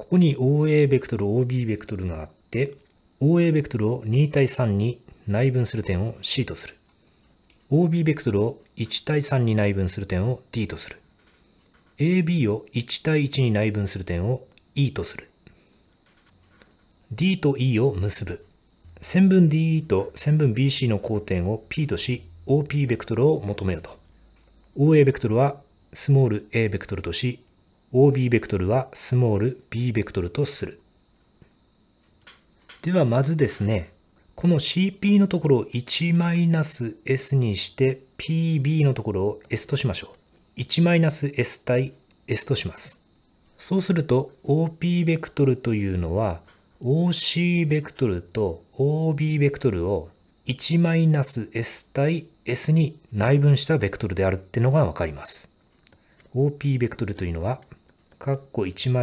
ここに OA ベクトル、OB ベクトルがあって、OA ベクトルを2対3に内分する点を C とする。OB ベクトルを1対3に内分する点を D とする。AB を1対1に内分する点を E とする。D と E を結ぶ。線分 DE と線分 BC の交点を P とし、OP ベクトルを求めよと。OA ベクトルはスモール a ベクトルとし、OB ベクトルはスモール B ベクトルとする。ではまずですね、この CP のところを 1-S にして PB のところを S としましょう。1-S 対 S とします。そうすると OP ベクトルというのは OC ベクトルと OB ベクトルを 1-S 対 S に内分したベクトルであるってのがわかります。OP ベクトルというのはマイ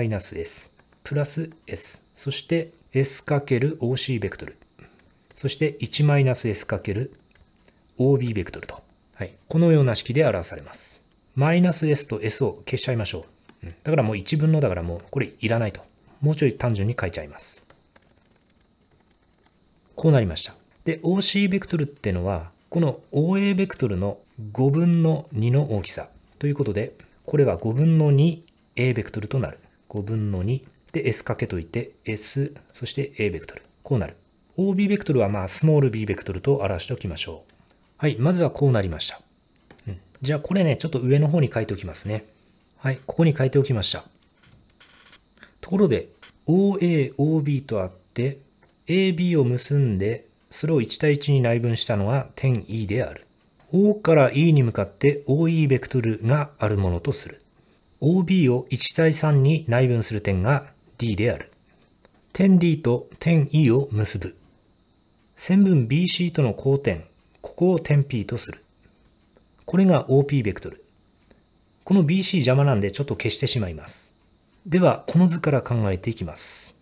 ナ 1-s プラス s そして s×OC ベクトルそして 1-s×OB ベクトルと、はい、このような式で表されますマイナス s と s を消しちゃいましょう、うん、だからもう1分のだからもうこれいらないともうちょい単純に書いちゃいますこうなりましたで OC ベクトルってのはこの OA ベクトルの5分の2の大きさということでこれは5分の2 A ベクトルとなる。5分の2で S かけといて S、そして A ベクトル。こうなる。OB ベクトルはまあスモール b ベクトルと表しておきましょう。はい、まずはこうなりました。うん、じゃあこれね、ちょっと上の方に書いておきますね。はい、ここに書いておきました。ところで、OA、OB とあって、AB を結んで、それを1対1に内分したのは点 E である。O から E に向かって OE ベクトルがあるものとする。OB を1対3に内分する点が D である。点 D と点 E を結ぶ。線分 BC との交点、ここを点 P とする。これが OP ベクトル。この BC 邪魔なんでちょっと消してしまいます。では、この図から考えていきます。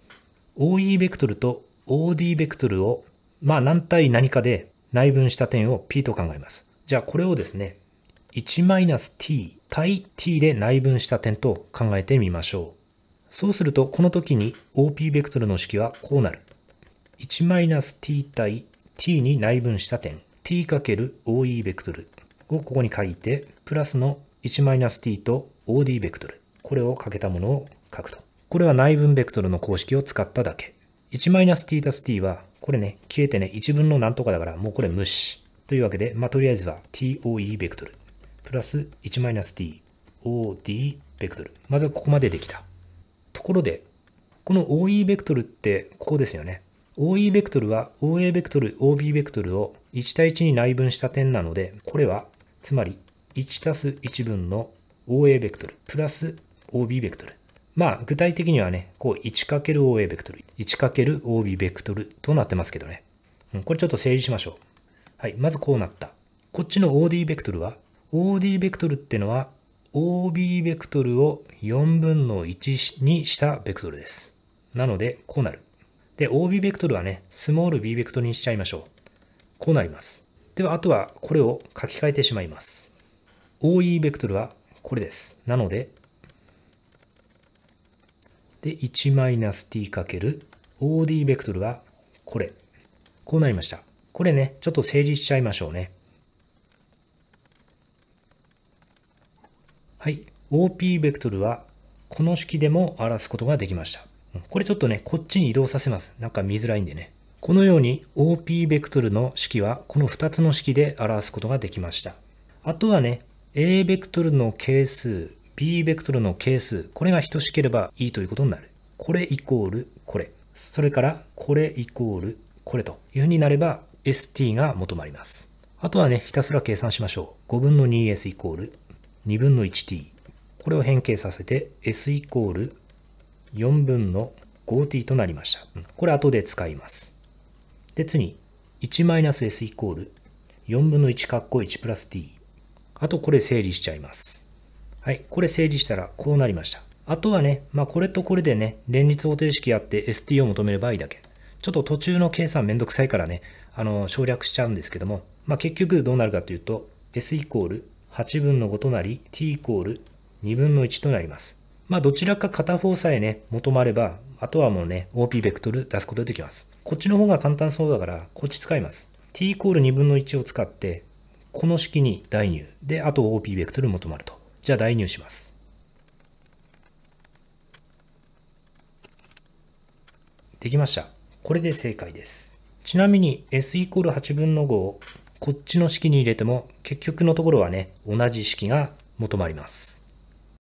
OE ベクトルと OD ベクトルを、まあ何対何かで内分した点を P と考えます。じゃあこれをですね、1-t 対 t で内分した点と考えてみましょう。そうすると、この時に OP ベクトルの式はこうなる。1-t 対 t に内分した点 t×OE ベクトルをここに書いて、プラスの 1-t と OD ベクトル。これをかけたものを書くと。これは内分ベクトルの公式を使っただけ。1-t たす t は、これね、消えてね、1分の何とかだから、もうこれ無視。というわけで、まあ、とりあえずは TOE ベクトル。プラス1 t od ベクトル。まずはここまでできた。ところで、この OE ベクトルってここですよね。OE ベクトルは OA ベクトル、OB ベクトルを1対1に内分した点なので、これは、つまり1たす1分の OA ベクトルプラス OB ベクトル。まあ、具体的にはね、こう 1×OA ベクトル、1×OB ベクトルとなってますけどね。これちょっと整理しましょう。はい、まずこうなった。こっちの OD ベクトルは OD ベクトルっていうのは OB ベクトルを4分の1にしたベクトルです。なので、こうなる。で、OB ベクトルはね、スモール b ベクトルにしちゃいましょう。こうなります。では、あとはこれを書き換えてしまいます。OE ベクトルはこれです。なので、で、1-t かける OD ベクトルはこれ。こうなりました。これね、ちょっと整理しちゃいましょうね。はい。OP ベクトルはこの式でも表すことができました。これちょっとね、こっちに移動させます。なんか見づらいんでね。このように OP ベクトルの式はこの2つの式で表すことができました。あとはね、A ベクトルの係数、B ベクトルの係数、これが等しければいいということになる。これイコールこれ。それからこれイコールこれというふうになれば ST が求まります。あとはね、ひたすら計算しましょう。5分の 2S イコール2分の 1t これを変形させて s イコール4分の 5t となりました。これ後で使います。で次 1-s イコール4分の1かっこ1プラス t あとこれ整理しちゃいます。はい、これ整理したらこうなりました。あとはね、まあこれとこれでね、連立方程式やって ST を求めればいいだけ。ちょっと途中の計算めんどくさいからね、あの、省略しちゃうんですけども、まあ結局どうなるかというと、S イコール8分の5となり t イコール2分の1となります。まあどちらか片方さえね、求まれば、あとはもうね、OP ベクトル出すことができます。こっちの方が簡単そうだから、こっち使います。t イコール2分の1を使って、この式に代入。で、あと OP ベクトル求まると。じゃあ代入します。できました。これで正解です。ちなみに s イコール8分の5をこっちの式に入れても結局のところはね、同じ式が求まります。